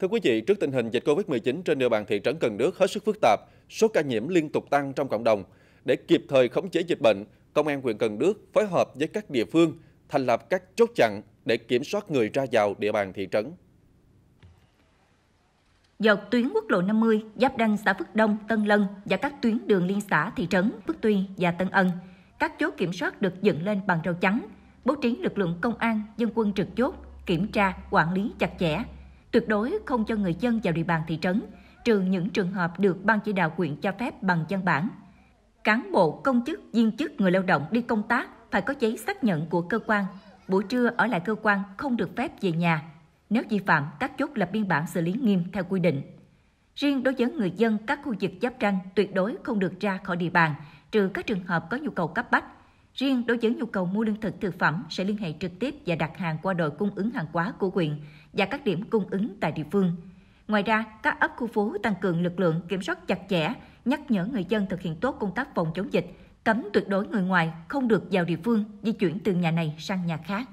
Thưa quý vị, trước tình hình dịch COVID-19 trên địa bàn thị trấn Cần Đước hết sức phức tạp, số ca nhiễm liên tục tăng trong cộng đồng. Để kịp thời khống chế dịch bệnh, Công an huyện Cần Đước phối hợp với các địa phương thành lập các chốt chặn để kiểm soát người ra vào địa bàn thị trấn. Dọc tuyến quốc lộ 50, giáp đăng xã Phước Đông, Tân Lân và các tuyến đường liên xã thị trấn Phước Tuy và Tân Ân, các chốt kiểm soát được dựng lên bằng rào chắn, bố trí lực lượng công an, dân quân trực chốt, kiểm tra, quản lý chặt chẽ, tuyệt đối không cho người dân vào địa bàn thị trấn, trừ những trường hợp được ban chỉ đạo quyện cho phép bằng văn bản. Cán bộ, công chức, viên chức, người lao động đi công tác phải có giấy xác nhận của cơ quan. Buổi trưa ở lại cơ quan không được phép về nhà. Nếu vi phạm, các chốt lập biên bản xử lý nghiêm theo quy định. Riêng đối với người dân các khu vực giáp ranh tuyệt đối không được ra khỏi địa bàn, trừ các trường hợp có nhu cầu cấp bách Riêng đối với nhu cầu mua lương thực thực phẩm sẽ liên hệ trực tiếp và đặt hàng qua đội cung ứng hàng hóa của huyện và các điểm cung ứng tại địa phương. Ngoài ra, các ấp khu phố tăng cường lực lượng kiểm soát chặt chẽ, nhắc nhở người dân thực hiện tốt công tác phòng chống dịch, cấm tuyệt đối người ngoài không được vào địa phương di chuyển từ nhà này sang nhà khác.